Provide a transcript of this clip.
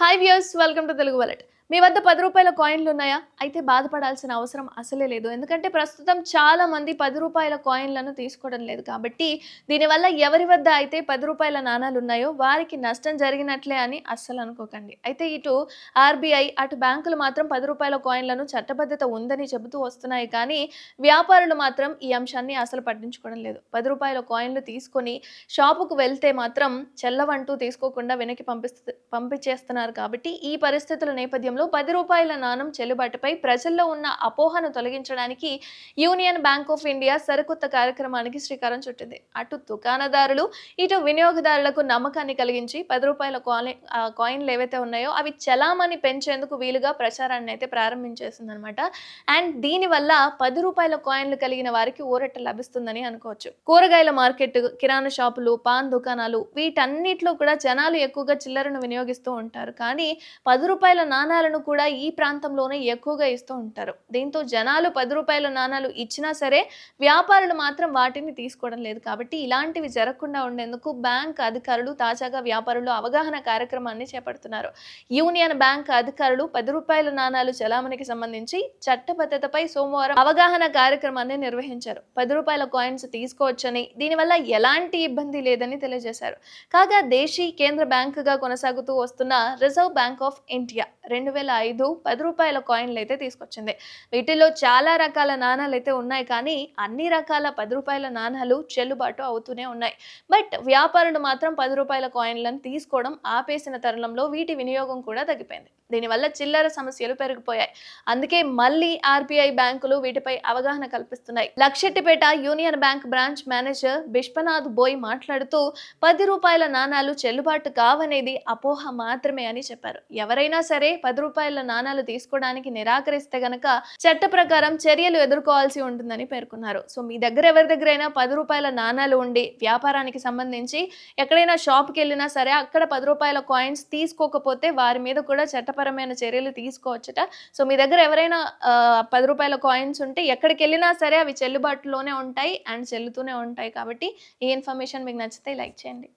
hi views welcome to Telugu wallet మీ వద్ద పది రూపాయల కాయిన్లు ఉన్నాయా అయితే బాధపడాల్సిన అవసరం అసలే లేదు ఎందుకంటే ప్రస్తుతం చాలా మంది పది రూపాయల కాయిన్లను తీసుకోవడం లేదు కాబట్టి దీనివల్ల ఎవరి వద్ద అయితే పది రూపాయల నాణాలు ఉన్నాయో వారికి నష్టం జరిగినట్లే అని అస్సలు అనుకోకండి అయితే ఇటు ఆర్బీఐ అటు బ్యాంకులు మాత్రం పది రూపాయల కాయిన్లను చట్టబద్ధత ఉందని చెబుతూ వస్తున్నాయి కానీ వ్యాపారులు మాత్రం ఈ అంశాన్ని అసలు పట్టించుకోవడం లేదు పది రూపాయల కాయిన్లు తీసుకొని షాపుకు వెళ్తే మాత్రం చెల్లవంటూ తీసుకోకుండా వెనక్కి పంపిస్తు పంపించేస్తున్నారు కాబట్టి ఈ పరిస్థితుల నేపథ్యం సమయంలో పది రూపాయల నాణం చెల్లుబాటుపై ప్రజల్లో ఉన్న అపోహను తొలగించడానికి యూనియన్ బ్యాంక్ ఆఫ్ ఇండియా సరికొత్త కార్యక్రమానికి శ్రీకారం చుట్టింది అటు దుకాణదారులు ఇటు వినియోగదారులకు నమ్మకాన్ని కలిగించి పది రూపాయల కాయిన్ కాయిన్లు ఏవైతే ఉన్నాయో అవి చలామణి పెంచేందుకు వీలుగా ప్రచారాన్ని అయితే అనమాట అండ్ దీనివల్ల పది రూపాయల కాయిన్లు కలిగిన వారికి ఊరట లభిస్తుందని అనుకోవచ్చు కూరగాయల మార్కెట్ కిరాణా షాపులు పాన్ దుకాణాలు వీటన్నిటిలో కూడా జనాలు ఎక్కువగా చిల్లరను వినియోగిస్తూ ఉంటారు కానీ పది రూపాయల నాణాలు నాణాలను కూడా ఈ ప్రాంతంలోనే ఎక్కువగా ఇస్తూ ఉంటారు దీంతో జనాలు పది రూపాయల నాణాలు ఇచ్చినా సరే వ్యాపారులు మాత్రం వాటిని తీసుకోవడం లేదు కాబట్టి ఇలాంటివి జరగకుండా ఉండేందుకు బ్యాంక్ అధికారులు తాజాగా వ్యాపారులు అవగాహన కార్యక్రమాన్ని చేపడుతున్నారు యూనియన్ బ్యాంక్ అధికారులు పది రూపాయల నాణాలు చలామణికి సంబంధించి చట్టబద్ధతపై సోమవారం అవగాహన కార్యక్రమాన్ని నిర్వహించారు పది రూపాయల కాయిన్స్ తీసుకోవచ్చని దీనివల్ల ఎలాంటి ఇబ్బంది లేదని తెలియజేశారు కాగా దేశీ కేంద్ర బ్యాంకుగా కొనసాగుతూ వస్తున్న రిజర్వ్ బ్యాంక్ ఆఫ్ ఇండియా రెండు వేల ఐదు పది రూపాయల కాయిన్లు అయితే తీసుకొచ్చింది వీటిలో చాలా రకాల నాణాలు అయితే ఉన్నాయి కానీ అన్ని రకాల పది రూపాయల నాణాలు చెల్లుబాటు అవుతూనే ఉన్నాయి బట్ వ్యాపారులు మాత్రం పది రూపాయల కాయిన్లను తీసుకోవడం ఆపేసిన తరుణంలో వీటి వినియోగం కూడా తగ్గిపోయింది దీనివల్ల చిల్లర సమస్యలు పెరిగిపోయాయి అందుకే మళ్ళీ ఆర్బీఐ బ్యాంకులు వీటిపై అవగాహన కల్పిస్తున్నాయి Luxettipet Union Bank branch manager Biswanath Boi మాట్లాడుతూ పది రూపాయల నాణాలు చెల్లుబాటు కావనేది అపోహ మాత్రమే అని చెప్పారు ఎవరైనా సరే పది రూపాయల నాణాలు తీసుకోవడానికి నిరాకరిస్తే గనక చట్ట ప్రకారం చర్యలు ఎదుర్కోవాల్సి ఉంటుందని పేర్కొన్నారు సో మీ దగ్గర ఎవరి అయినా పది రూపాయల నాణాలు ఉండి వ్యాపారానికి సంబంధించి ఎక్కడైనా షాప్కి వెళ్ళినా సరే అక్కడ పది రూపాయల కాయిన్స్ తీసుకోకపోతే వారి మీద కూడా చట్టపరమైన చర్యలు తీసుకోవచ్చట సో మీ దగ్గర ఎవరైనా పది రూపాయల కాయిన్స్ ఉంటే ఎక్కడికి వెళ్ళినా సరే అవి చెల్లుబాటులోనే ఉంటాయి అండ్ చెల్లుతూనే ఉంటాయి కాబట్టి ఈ ఇన్ఫర్మేషన్ మీకు నచ్చితే లైక్ చేయండి